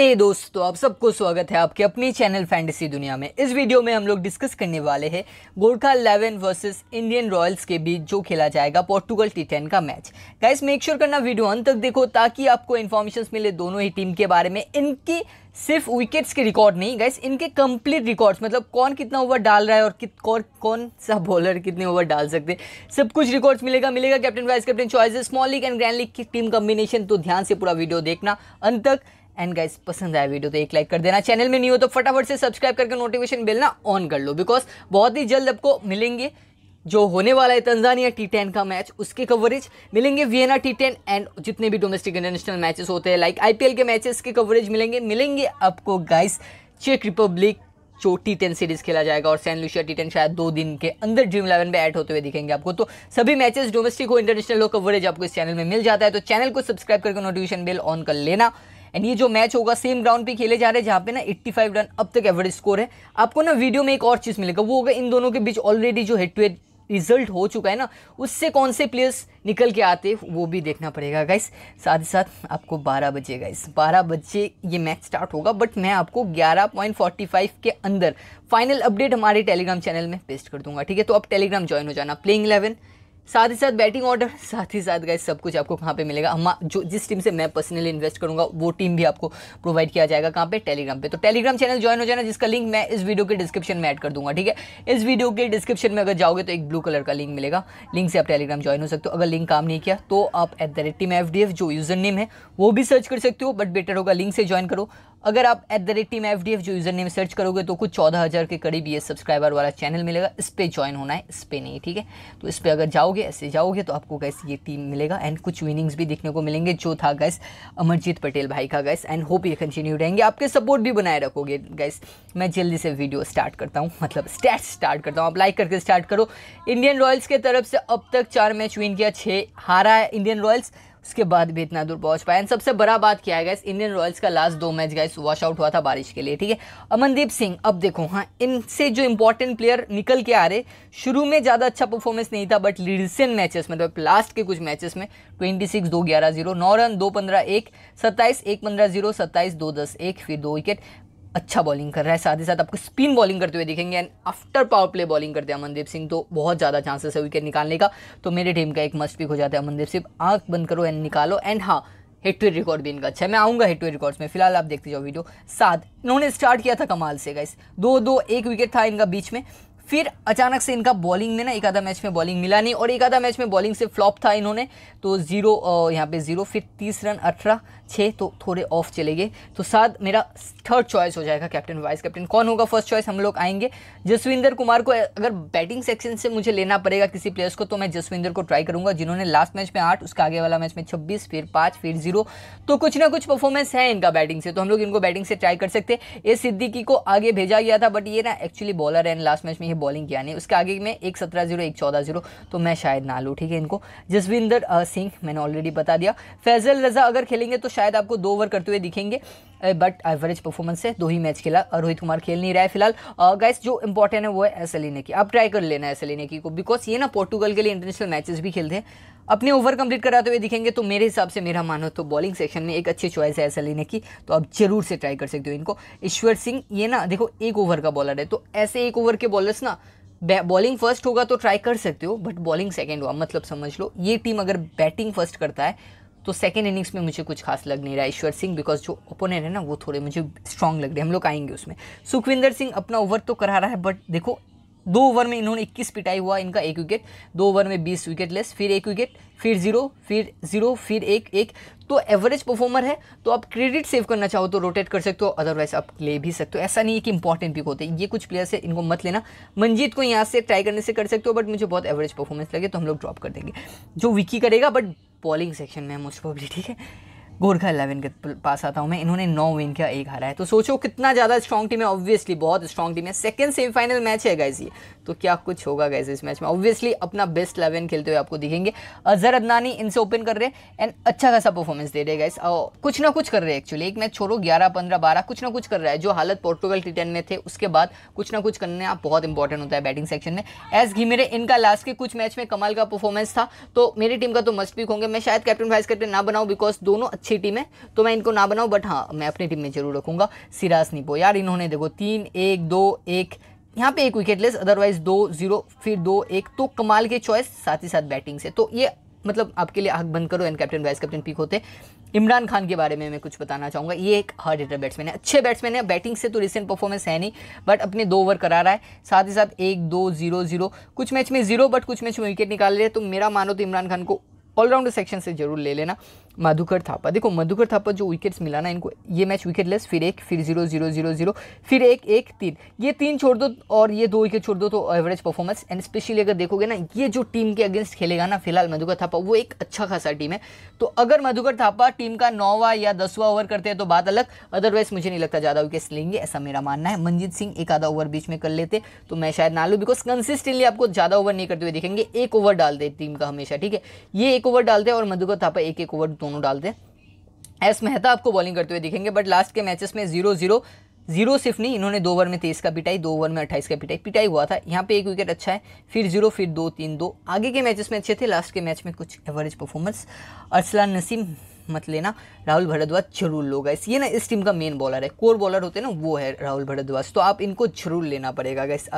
नमस्ते दोस्तों आप सबको स्वागत है आपके अपने चैनल फैंटेसी दुनिया में इस वीडियो में हम लोग डिस्कस करने वाले हैं Gorkha eleven versus Indian Royals के बीच जो खेला जाएगा पोर्टुगल टी टेन का मैच गाइस मेक श्योर करना वीडियो अंत तक देखो ताकि आपको इन्फॉर्मेशन मिले दोनों ही टीम के बारे में इनकी सिर्फ विकेट्स के रिकॉर्ड नहीं गाइस इनके कंप्लीट रिकॉर्ड्स मतलब कौन कितना ओवर डाल रहा है और कित कौन कौन सा बॉलर कितने ओवर डाल सकते सब कुछ रिकॉर्ड्स मिलेगा मिलेगा captain vice captain choices small league and grand league की टीम कॉम्बिनेशन तो ध्यान से पूरा वीडियो देखना अंत तक एंड गाइस पसंद आया वीडियो तो एक लाइक कर देना चैनल में नहीं हो तो फटाफट से सब्सक्राइब करके नोटिफिकेशन बेल ना ऑन कर लो बिकॉज बहुत ही जल्द आपको मिलेंगे जो होने वाला है तंजानिया टी टेन का मैच उसकी कवरेज मिलेंगे वियना टी टेन एंड जितने भी डोमेस्टिक इंटरनेशनल मैचेस होते हैं लाइक आईपीएल के मैचेस के कवरेज मिलेंगे मिलेंगे आपको गाइस चेक रिपब्लिक जो टी टेन सीरीज खेला जाएगा और सैन लुशिया टी टेन शायद दो दिन के अंदर ड्रीम इलेवन में ऐड होते हुए दिखेंगे आपको तो सभी मैचेस डोमेस्टिक हो इंटरनेशनल हो कवरेज आपको इस चैनल में मिल जाता है तो चैनल को सब्सक्राइब करके नोटिफिकेशन बिल ऑन कर लेना एंड ये जो मैच होगा सेम ग्राउंड पे खेले जा रहे हैं जहाँ पे ना 85 रन अब तक एवरेज स्कोर है आपको ना वीडियो में एक और चीज़ मिलेगा वो होगा इन दोनों के बीच ऑलरेडी जो हेड टू हेड रिजल्ट हो चुका है ना उससे कौन से प्लेयर्स निकल के आते वो भी देखना पड़ेगा गाइस साथ ही साथ आपको 12 बजे गाइस 12 बजे ये मैच स्टार्ट होगा बट मैं आपको 11.45 के अंदर फाइनल अपडेट हमारे टेलीग्राम चैनल में पेस्ट कर दूंगा ठीक है तो आप टेलीग्राम ज्वाइन हो जाना प्लेइंग इलेवन साथ ही साथ बैटिंग ऑर्डर साथ ही साथ गाइस सब कुछ आपको कहाँ पे मिलेगा हम जो जिस टीम से मैं पर्सनली इन्वेस्ट करूँगा वो टीम भी आपको प्रोवाइड किया जाएगा कहाँ पे टेलीग्राम पे तो टेलीग्राम चैनल ज्वाइन हो जाना जिसका लिंक मैं इस वीडियो के डिस्क्रिप्शन में ऐड कर दूंगा ठीक है इस वीडियो के डिस्क्रिप्शन में अगर जाओगे तो एक ब्लू कलर का लिंक मिलेगा लिंक से आप टेलीग्राम ज्वाइन हो सकते हो अगर लिंक काम नहीं किया तो आप at the rate team F जो यूज़र नेम है वो भी सर्च कर सकते हो बट बेटर होगा लिंक से ज्वाइन करो अगर आप at the rate team F D F जो यूज़र नेम सर्च करोगे तो कुछ चौदह हज़ार के करीब ये सब्सक्राइबर वाला चैनल मिलेगा इस पर ज्वाइन होना है इस पर नहीं ठीक है तो इस पर अगर जाओगे ऐसे जाओगे तो आपको गैस ये टीम मिलेगा एंड कुछ विनिंग्स भी देखने को मिलेंगे जो था गैस अमरजीत पटेल भाई का गैस एंड होप ये कंटिन्यू रहेंगे आपके सपोर्ट भी बनाए रखोगे गैस मैं जल्दी से वीडियो स्टार्ट करता हूँ मतलब स्टैट स्टार्ट करता हूँ आप लाइक करके स्टार्ट करो इंडियन रॉयल्स के तरफ से अब तक चार मैच विन किया छः हारा है इंडियन रॉयल्स उसके बाद भी इतना दूर पहुंच पाए एंड सबसे बड़ा बात किया है इंडियन रॉयल्स का लास्ट दो मैच गए वॉश आउट हुआ था बारिश के लिए ठीक है अमनदीप सिंह अब देखो हाँ इनसे जो इंपॉर्टेंट प्लेयर निकल के आ रहे शुरू में ज़्यादा अच्छा परफॉर्मेंस नहीं था बट रिसेंट मैचेस में तो मतलब लास्ट के कुछ मैचेस में ट्वेंटी सिक्स दो ग्यारह जीरो नौ रन दो पंद्रह एक सत्ताईस एक पंद्रह जीरो सत्ताईस दो दस एक फिर दो विकेट अच्छा बॉलिंग कर रहा है साथ ही साथ आपको स्पिन बॉलिंग करते हुए दिखेंगे and after power play bowling करते हैं अमनदीप सिंह तो बहुत ज़्यादा चांसेस है विकेट निकालने का तो मेरे टीम का एक मस्ट पिक हो जाता है अमनदीप सिंह आँख बंद करो एंड निकालो एंड हाँ हेड रिकॉर्ड भी इनका अच्छा है मैं आऊँगा हेड रिकॉर्ड्स में फिलहाल आप देखते जाओ वीडियो साथ इन्होंने स्टार्ट किया था कमाल से गाइस दो दो एक विकेट था इनका बीच में फिर अचानक से इनका बॉलिंग में ना एक आधा मैच में बॉलिंग मिला नहीं और एक आधा मैच में बॉलिंग से फ्लॉप था इन्होंने तो जीरो यहाँ पे जीरो फिर तीस रन अठारह छः तो थोड़े ऑफ चले गए तो साथ मेरा थर्ड चॉइस हो जाएगा कैप्टन वाइस कैप्टन कौन होगा फर्स्ट चॉइस हम लोग आएंगे जसविंदर कुमार को अगर बैटिंग सेक्शन से मुझे लेना पड़ेगा किसी प्लेयर्स को तो मैं जसविंदर को ट्राई करूंगा जिन्होंने लास्ट मैच में आठ उसका आगे वाला मैच में छब्बीस फिर पाँच फिर जीरो तो कुछ ना कुछ परफॉर्मेंस है इनका बैटिंग से तो हम लोग इनको बैटिंग से ट्राई कर सकते ए सिद्दीकी को आगे भेजा गया था बट ये ना एक्चुअली बॉलर है लास्ट मैच में ये बॉलिंग किया नहीं उसके आगे में एक सत्रह जीरो एक चौदह जीरो तो मैं शायद ना लूँ ठीक है इनको जसविंदर सिंह मैंने ऑलरेडी बता दिया फैजल रजा अगर खेलेंगे तो शायद आपको दो ओवर करते हुए दिखेंगे बट एवरेज परफॉर्मेंस है दो ही मैच खेला रोहित कुमार खेल नहीं रहा है फिलहाल गाइस जो इंपॉर्टेंट है वो है एस एल की आप ट्राई कर लेना एस एल की को बिकॉज ये ना पोर्टुगल के लिए इंटरनेशनल मैचेस भी खेलते हैं अपने ओवर कंप्लीट कराते हुए दिखेंगे तो मेरे हिसाब से मेरा मानो तो बॉलिंग सेक्शन में एक अच्छी चॉइस है ऐसा लेने की तो आप जरूर से ट्राई कर सकते हो इनको ईश्वर सिंह ये ना देखो एक ओवर का बॉलर है तो ऐसे एक ओवर के बॉलर्स ना बॉलिंग फर्स्ट होगा तो ट्राई कर सकते हो बट बॉलिंग सेकेंड हुआ मतलब समझ लो ये टीम अगर बैटिंग फर्स्ट करता है तो सेकेंड इनिंग्स में मुझे कुछ खास लग नहीं रहा ईश्वर सिंह बिकॉज जो ओपोनेंट है ना वो थोड़े मुझे स्ट्रांग लग रहे हैं हम लोग आएंगे उसमें सुखविंदर सिंह अपना ओवर तो करा रहा है बट देखो दो ओवर में इन्होंने 21 पिटाई हुआ इनका एक विकेट दो ओवर में 20 विकेट लेस फिर एक विकेट फिर जीरो फिर जीरो फिर एक एक तो एवरेज परफॉर्मर है तो आप क्रेडिट सेव करना चाहो तो रोटेट कर सकते हो अदरवाइज आप ले भी सकते हो ऐसा नहीं है कि इंपॉर्टेंट पिक होते ये कुछ प्लेयर्स है इनको मत लेना मंजीत को यहाँ से ट्राई करने से कर सकते हो बट मुझे बहुत एवरेज परफॉर्मेंस लगे तो हम लोग ड्रॉप कर देंगे जो विकी करेगा बट बॉलिंग सेक्शन में मोस्ट प्रॉब्ली ठीक है गोरखा इलेवन के पास आता हूँ मैं इन्होंने नौ विन का एक हारा है तो सोचो कितना ज़्यादा स्ट्रॉन्ग टीम है ऑब्वियसली बहुत स्ट्रॉन्ग टीम है सेकंड सेमीफाइनल मैच है गाइज ये तो क्या कुछ होगा गाइज इस मैच में ऑब्वियसली अपना बेस्ट इलेवन खेलते हुए आपको दिखेंगे अजहर अदनानी इनसे ओपन कर रहे हैं एंड अच्छा खासा परफॉर्मेंस दे रहे हैं गाइज कुछ ना कुछ कर रहे हैं एक्चुअली एक मैच छोड़ो ग्यारह पंद्रह बारह कुछ ना कुछ कर रहा है जो हालत पोर्टुगल टी में थे उसके बाद कुछ ना कुछ करने बहुत इंपॉर्टेंट होता है बैटिंग सेक्शन में एस मेरे इनका लास्ट के कुछ मैच में कमाल का परफॉर्मेंस था तो मेरी टीम का तो मस्ट पिक होंगे मैं शायद कैप्टन वाइस कैप्टन ना बनाऊँ बिकॉज दोनों अच्छे अच्छी टीम है तो मैं इनको ना बनाऊँ बट हाँ मैं अपनी टीम में जरूर रखूँगा सिराज निपो यार इन्होंने देखो तीन एक दो एक यहाँ पे एक विकेट लेस अदरवाइज दो जीरो फिर दो एक तो कमाल के चॉइस साथ ही साथ बैटिंग से तो ये मतलब आपके लिए आग बंद करो and captain vice captain pick होते इमरान खान के बारे में मैं कुछ बताना चाहूंगा ये एक हार्ड हिटर बैट्समैन है अच्छे बैट्समैन है बैटिंग से तो रिसेंट परफॉर्मेंस है नहीं बट अपने दो ओवर करा रहा है साथ ही साथ एक दो जीरो जीरो कुछ मैच में जीरो बट कुछ मैच में विकेट निकाल रहे तो मेरा मानो तो इमरान खान को ऑलराउंडर सेक्शन से जरूर ले लेना मधुकर थापा देखो मधुकर थापा जो विकेट्स मिला ना इनको ये मैच विकेट लेस फिर एक फिर जीरो जीरो जीरो जीरो फिर एक एक तीन ये तीन छोड़ दो और ये दो विकेट छोड़ दो तो एवरेज परफॉर्मेंस एंड स्पेशली अगर देखोगे ना ये जो टीम के अगेंस्ट खेलेगा ना फिलहाल मधुकर थापा वो एक अच्छा खासा टीम है तो अगर मधुकर थापा टीम का नौवा या दसवा ओवर करते हैं तो बात अलग अदरवाइज मुझे नहीं लगता ज़्यादा विकेट्स लेंगे ऐसा मेरा मानना है मनजीत सिंह एक आधा ओवर बीच में कर लेते तो मैं शायद ना लूँ बिकॉज कंसिस्टेंटली आपको ज़्यादा ओवर नहीं करते हुए देखेंगे एक ओवर डालते टीम का हमेशा ठीक है ये एक ओवर डालते हैं और मधुकर थापा एक एक ओवर दो दोनों डाल दें एस मेहता आपको बॉलिंग करते हुए दिखेंगे बट लास्ट के मैचेस में जीरो जीरो जीरो सिर्फ नहीं इन्होंने दो ओवर में तेईस का पिटाई दो ओवर में अट्ठाईस का पिटाई पिटाई हुआ था यहाँ पे एक विकेट अच्छा है फिर जीरो फिर दो तीन दो आगे के मैचेस में अच्छे थे लास्ट के मैच में कुछ एवरेज परफॉर्मेंस अरसलान नसीम मत लेना राहुल भरद्वाज जरूर लो गैस ये ना इस टीम का मेन बॉलर है कोर बॉलर होते हैं ना वो है राहुल भरद्वाज तो आप इनको जरूर लेना पड़ेगा गैस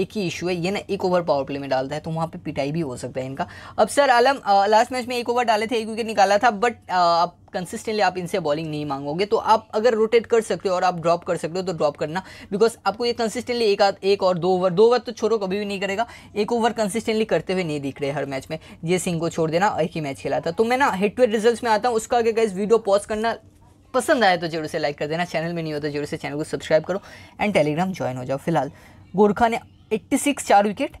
एक ही इशू है ये ना एक ओवर पावर प्ले में डालता है तो वहाँ पर पिटाई भी हो सकता है इनका अब सर आलम लास्ट मैच में एक ओवर डाले थे एक विकेट निकाला था बट आप कंसिस्टेंटली आप इनसे बॉलिंग नहीं मांगोगे तो आप अगर रोटेट कर सकते हो और आप ड्रॉप कर सकते हो तो ड्रॉप करना बिकॉज आपको ये कंसिस्टेंटली एक आध एक और दो ओवर दो ओवर तो छोड़ो कभी भी नहीं करेगा एक ओवर कंसिस्टेंटली करते हुए नहीं दिख रहे हर मैच में ये सिंह को छोड़ देना एक ही मैच खेला था तो मैं ना हेड टू हेड रिजल्ट में आता हूँ उसका करके गाइज वीडियो पॉज करना पसंद आए तो जरूर से लाइक कर देना चैनल में नहीं होता तो जरूर से चैनल को सब्सक्राइब करो एंड टेलीग्राम ज्वाइन हो जाओ फिलहाल गोरखा ने 86 चार विकेट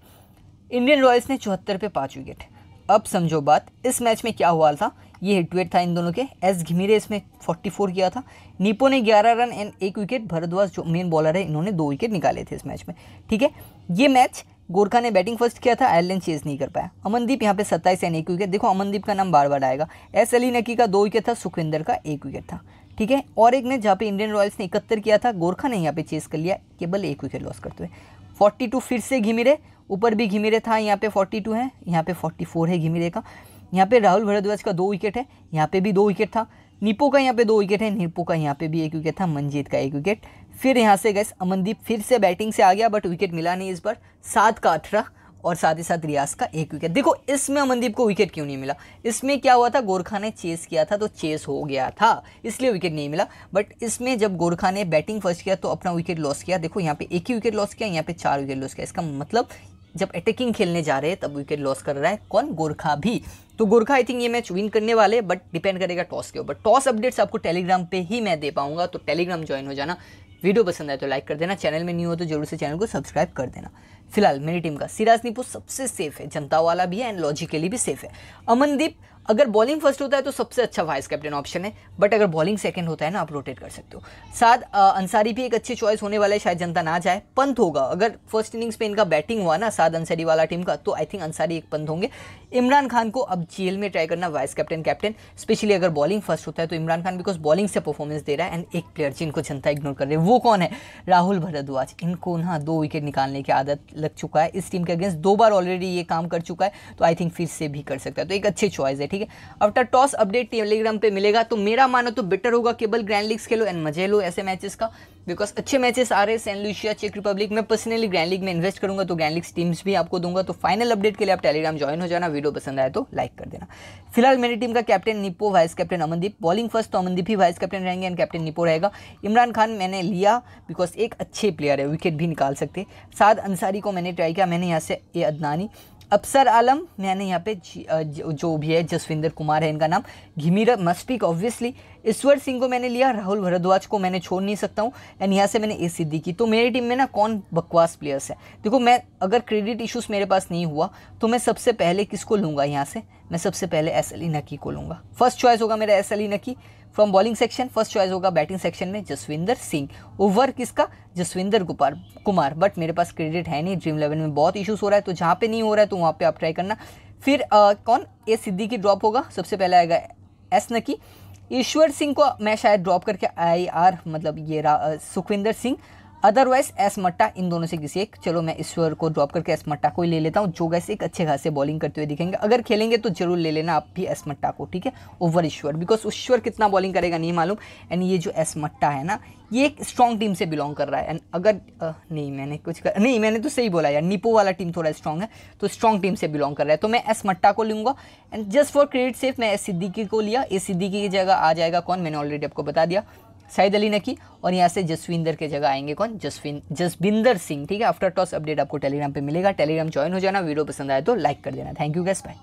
इंडियन रॉयल्स ने चौहत्तर पे पाँच विकेट अब समझो बात इस मैच में क्या हुआ था ये हिट वेट था इन दोनों के एस घिमिरे इसमें 44 किया था नीपो ने 11 रन एंड एक विकेट भरद्वाज जो मेन बॉलर है इन्होंने दो विकेट निकाले थे इस मैच में ठीक है ये मैच गोरखा ने बैटिंग फर्स्ट किया था आयरलैंड चेज नहीं कर पाया अमनदीप यहाँ पे सत्ताईस एन एक विकेट देखो अमनदीप का नाम बार बार आएगा एस अली नकी का दो विकेट था सुखविंदर का एक विकेट था ठीक है और एक ने जहाँ पे इंडियन रॉयल्स ने इकहत्तर किया था गोरखा ने यहाँ पे चेस कर लिया केवल एक विकेट लॉस करते हुए फोर्टी टू फिर से घिमिरे ऊपर भी घिमिरे था यहाँ पे फोर्टी टू है यहाँ पे फोर्टी फोर है घिमिरे का यहाँ पे राहुल भरद्वाज का दो विकेट है यहाँ पे भी दो विकेट था निपो का यहाँ पे दो विकेट है निपो का यहाँ पे भी एक विकेट था मंजीत का एक विकेट फिर यहाँ से गए अमनदीप फिर से बैटिंग से आ गया बट विकेट मिला नहीं इस बार सात का अठारह और साथ ही साथ रियाज का एक विकेट देखो इसमें अमनदीप को विकेट क्यों नहीं मिला इसमें क्या हुआ था गोरखा ने चेस किया था तो चेस हो गया था इसलिए विकेट नहीं मिला बट इसमें जब गोरखा ने बैटिंग फर्स्ट किया तो अपना विकेट लॉस किया देखो यहाँ पे एक ही विकेट लॉस किया यहाँ पे चार विकेट लॉस किया इसका मतलब जब अटैकिंग खेलने जा रहे हैं तब विकेट लॉस कर रहा है कौन गोरखा भी तो गोरखा आई थिंक ये मैच विन करने वाले बट डिपेंड करेगा टॉस के ऊपर टॉस अपडेट्स आपको टेलीग्राम पे ही मैं दे पाऊंगा तो टेलीग्राम ज्वाइन हो जाना वीडियो पसंद आए तो लाइक कर देना चैनल में न्यू हो तो जरूर से चैनल को सब्सक्राइब कर देना फिलहाल मेरी टीम का सिराज निपू सबसे सेफ है जनता वाला भी है एंड लॉजिकली भी सेफ है अमनदीप अगर बॉलिंग फर्स्ट होता है तो सबसे अच्छा वाइस कैप्टन ऑप्शन है बट अगर बॉलिंग सेकंड होता है ना आप रोटेट कर सकते हो साथ अंसारी भी एक अच्छी चॉइस होने वाला है शायद जनता ना जाए पंथ होगा अगर फर्स्ट इनिंग्स पे इनका बैटिंग हुआ ना साद अंसारी वाला टीम का तो आई थिंक अंसारी एक पंथ होंगे इमरान खान को अब जेल में ट्राई करना वाइस कैप्टन कैप्टन स्पेशली अगर बॉलिंग फर्स्ट होता है तो इमरान खान बिकॉज बॉलिंग से परफॉर्मेंस दे रहा है एंड एक प्लेयर जिनको जनता इग्नोर कर रही है वो कौन है राहुल भरद्वाज इनको ना दो विकेट निकालने की आदत लग चुका है इस टीम के अगेंस्ट दो बार ऑलरेडी ये काम कर चुका है तो आई थिंक फिर से भी कर सकता है तो एक अच्छे चॉइस है ठीक है आफ्टर टॉस अपडेट टेलीग्राम पर मिलेगा तो मेरा मानो तो बेटर होगा केवल ग्रैंड लीग्स खेलो एंड मजे लो ऐसे मैचेस का बिकॉज अच्छे मैचेस आ रहे हैं सेंट लुशिया चेक रिपब्लिक मैं पर्सनली ग्रैंड लीग में इन्वेस्ट करूंगा तो ग्रैंड लीग्स टीम्स भी आपको दूंगा तो फाइनल अपडेट के लिए आप टेलीग्राम ज्वाइन हो जाना वीडियो पसंद आए तो लाइक कर देना फिलहाल मेरी टीम का captain Nipo vice captain Amandeep bowling first तो अमनदीप ही वाइस कैप्टन रहेंगे एंड कैप्टन निपो रहेगा इमरान खान मैंने लिया बिकॉज एक अच्छे प्लेयर है विकेट भी निकाल सकते साद अंसारी को मैंने ट्राई किया मैंने यहाँ से ये अदनानी अफसर आलम मैंने यहाँ पे जो भी है जसविंदर कुमार है इनका नाम घिमिर मस्पिक ऑब्वियसली ईश्वर सिंह को मैंने लिया राहुल भरद्वाज को मैंने छोड़ नहीं सकता हूँ एंड यहाँ से मैंने ए सिद्दीकी तो मेरी टीम में ना कौन बकवास प्लेयर्स है देखो मैं अगर क्रेडिट इश्यूज़ मेरे पास नहीं हुआ तो मैं सबसे पहले किसको लूँगा यहाँ से मैं सबसे पहले एस अली नकी को लूँगा फर्स्ट चॉइस होगा मेरा S Ali Naqi from bowling section first choice होगा बैटिंग सेक्शन में जसविंदर सिंह ओवर किसका जसविंदर गुपार कुमार बट मेरे पास क्रेडिट है नहीं ड्रीम इलेवन में बहुत इशूज़ हो रहा है तो जहाँ पे नहीं हो रहा है तो वहाँ पे आप ट्राई करना फिर आ, कौन ए सिद्धि की ड्रॉप होगा सबसे पहले आएगा एस नकी ईश्वर सिंह को मैं शायद ड्रॉप करके आई आर मतलब ये सुखविंदर सिंह अदरवाइज एसमट्टा इन दोनों से किसी एक चलो मैं ईश्वर को ड्रॉप करके एसमट्टा को ही ले लेता हूँ जो गैस एक अच्छे खासे बॉलिंग करते हुए दिखेंगे अगर खेलेंगे तो जरूर ले लेना आप भी एसमट्टा को ठीक है ओवर ईश्वर बिकॉज ईश्वर कितना बॉलिंग करेगा नहीं मालूम एंड ये जो एसमट्टा है ना ये एक स्ट्रॉन्ग टीम से बिलोंग कर रहा है एंड अगर आ, नहीं मैंने कुछ कर नहीं मैंने तो सही बोला यार निपो वाला टीम थोड़ा स्ट्रॉन्ग है तो स्ट्रॉन्ग टीम से बिलोंग कर रहा है तो मैं एस मट्टा को लूँगा and just for credit safe मैं एस सिद्दीकी को लिया एस सिद्दीकी की जगह आ जाएगा कौन मैंने ऑलरेडी आपको बता दिया शाहिद अली नकी और यहाँ से जसविंदर के जगह आएंगे कौन जसविन जसविंदर सिंह ठीक है आफ्टर टॉस अपडेट आपको टेलीग्राम पे मिलेगा टेलीग्राम ज्वाइन हो जाना वीडियो पसंद आए तो लाइक कर देना थैंक यू गैस बाय